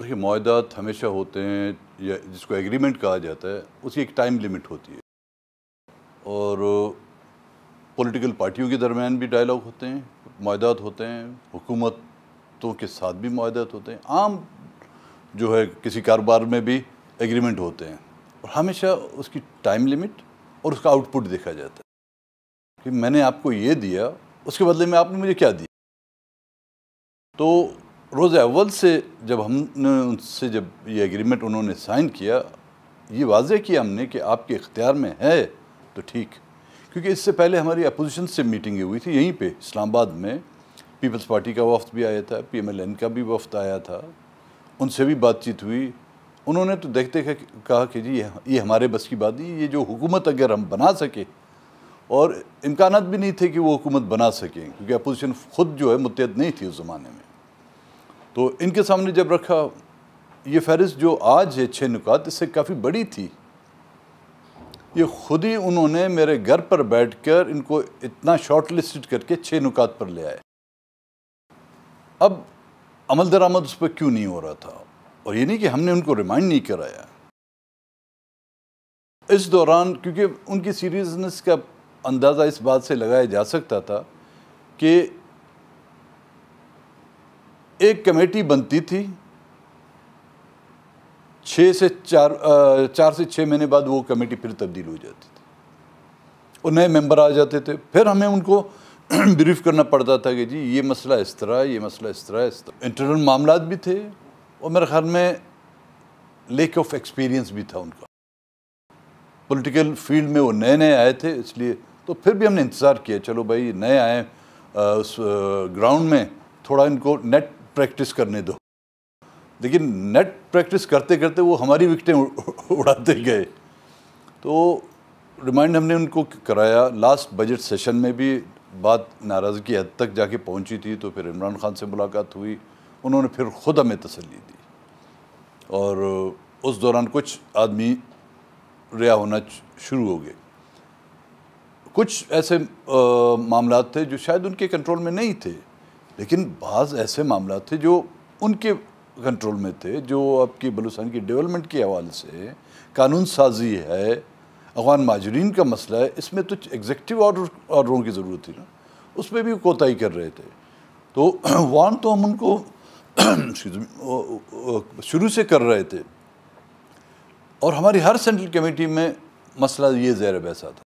देखिए माहदात हमेशा होते हैं या जिसको एग्रीमेंट कहा जाता है उसकी एक टाइम लिमिट होती है और पॉलिटिकल पार्टियों के दरमियान भी डायलॉग होते हैं माहदात होते हैं हुकूमतों के साथ भी माहदात होते हैं आम जो है किसी कारोबार में भी एग्रीमेंट होते हैं और हमेशा उसकी टाइम लिमिट और उसका आउटपुट देखा जाता है कि मैंने आपको ये दिया उसके बदले में आपने मुझे क्या दिया तो रोज़ अव्वल से जब हमने उनसे जब ये एग्रीमेंट उन्होंने साइन किया ये वाजह किया हमने कि आपके इख्तियार में है तो ठीक क्योंकि इससे पहले हमारी अपोजिशन से मीटिंग हुई थी यहीं पे इस्लामाबाद में पीपल्स पार्टी का वफ्त भी आया था पीएमएलएन का भी वफ्त आया था उनसे भी बातचीत हुई उन्होंने तो देखते कहा कि जी ये हमारे बस की बात नहीं ये जो हुकूमत अगर हम बना सके और इम्कान भी नहीं थे कि वो हुकूमत बना सकें क्योंकि अपोजिशन ख़ुद जो है मुतद नहीं थी उस ज़माने में तो इनके सामने जब रखा ये फहरिस्त जो आज है छः नुकात इससे काफ़ी बड़ी थी ये ख़ुद ही उन्होंने मेरे घर पर बैठकर इनको इतना शॉर्ट लिस्ट करके छः नुकात पर ले आए अब अमल दरामद उस पर क्यों नहीं हो रहा था और ये नहीं कि हमने उनको रिमाइंड नहीं कराया इस दौरान क्योंकि उनकी सीरियसनेस का अंदाज़ा इस बात से लगाया जा सकता था कि एक कमेटी बनती थी छः से चार आ, चार से छः महीने बाद वो कमेटी फिर तब्दील हो जाती थी और नए मेंबर आ जाते थे फिर हमें उनको ब्रीफ करना पड़ता था कि जी ये मसला इस तरह ये मसला इस तरह इस तरह इंटरनल मामला भी थे और मेरे ख्याल में लेक ऑफ एक्सपीरियंस भी था उनका पॉलिटिकल फील्ड में वो नए नए आए थे इसलिए तो फिर भी हमने इंतज़ार किया चलो भाई नए आए उस ग्राउंड में थोड़ा इनको नेट प्रैक्टिस करने दो लेकिन नेट प्रैक्टिस करते करते वो हमारी विकटें उड़ाते गए तो रिमाइंड हमने उनको कराया लास्ट बजट सेशन में भी बात नाराज़गी हद तक जाके पहुंची थी तो फिर इमरान खान से मुलाकात हुई उन्होंने फिर खुद हमें तसली दी और उस दौरान कुछ आदमी रिहा होना शुरू हो गए कुछ ऐसे मामला थे जो शायद उनके कंट्रोल में नहीं थे लेकिन बाज़ ऐसे मामला थे जो उनके कंट्रोल में थे जो आपकी बलूचिस्तान की डेवलपमेंट के हवाले से कानून साजी है अफगान माजरीन का मसला है इसमें तो एग्जेक्टिव ऑर्डर ऑर्डरों की ज़रूरत थी ना उसमें भी कोताही कर रहे थे तो वान तो हम उनको शुरू से कर रहे थे और हमारी हर सेंट्रल कमेटी में मसला ये जैर बैसा था